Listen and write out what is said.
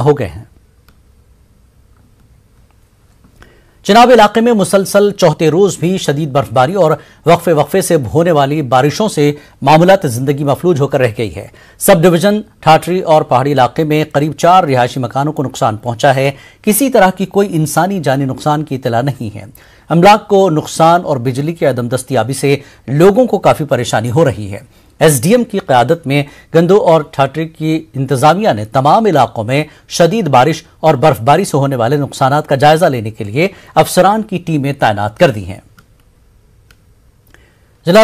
हो गए हैं चिनाब इलाके में मुसलसल चौथे रोज भी शदीद बर्फबारी और वक्फे वक्फे से होने वाली बारिशों से मामूलत जिंदगी मफलूज होकर रह गई है सब डिवीजन ठाठरी और पहाड़ी इलाके में करीब चार रिहायशी मकानों को नुकसान पहुंचा है किसी तरह की कोई इंसानी जानी नुकसान की इतला नहीं है अमलाक को नुकसान और बिजली की अदम दस्तियाबी से लोगों को काफ़ी परेशानी हो रही है एसडीएम की क्यादत में गंदो और ठाटरी की इंतजामिया ने तमाम इलाकों में शदीद बारिश और बर्फबारी से होने वाले नुकसान का जायजा लेने के लिए अफसरान की टीमें तैनात कर दी हैं